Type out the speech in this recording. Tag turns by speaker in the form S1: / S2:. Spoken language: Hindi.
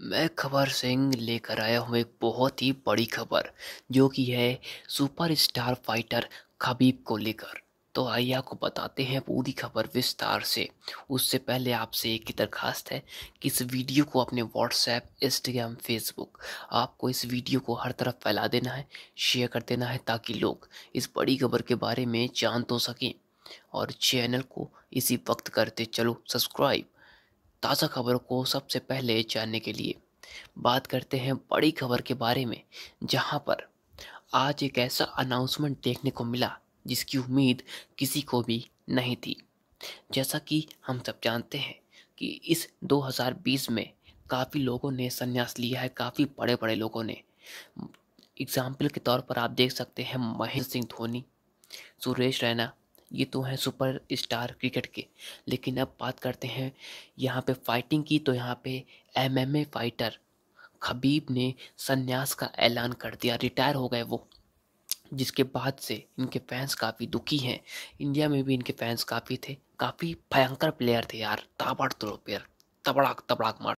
S1: मैं खबर सिंह लेकर आया हूँ एक बहुत ही बड़ी खबर जो कि है सुपरस्टार फाइटर खबीब को लेकर तो आइए आपको बताते हैं पूरी खबर विस्तार से उससे पहले आपसे एक ही दरखास्त है कि इस वीडियो को अपने व्हाट्सएप इंस्टाग्राम फेसबुक आपको इस वीडियो को हर तरफ फैला देना है शेयर कर देना है ताकि लोग इस बड़ी खबर के बारे में जान तो सकें और चैनल को इसी वक्त करते चलो सब्सक्राइब ताज़ा खबरों को सबसे पहले जानने के लिए बात करते हैं बड़ी खबर के बारे में जहां पर आज एक ऐसा अनाउंसमेंट देखने को मिला जिसकी उम्मीद किसी को भी नहीं थी जैसा कि हम सब जानते हैं कि इस 2020 में काफ़ी लोगों ने संन्यास लिया है काफ़ी बड़े बड़े लोगों ने एग्ज़ाम्पल के तौर पर आप देख सकते हैं महेंद्र सिंह धोनी सुरेश रैना ये तो हैं सुपर स्टार क्रिकेट के लेकिन अब बात करते हैं यहाँ पे फाइटिंग की तो यहाँ पे एमएमए फाइटर खबीब ने संन्यास का ऐलान कर दिया रिटायर हो गए वो जिसके बाद से इनके फैंस काफ़ी दुखी हैं इंडिया में भी इनके फैंस काफ़ी थे काफ़ी भयंकर प्लेयर थे यार तोड़ प्लेयर तबड़ाक तबड़ाक मार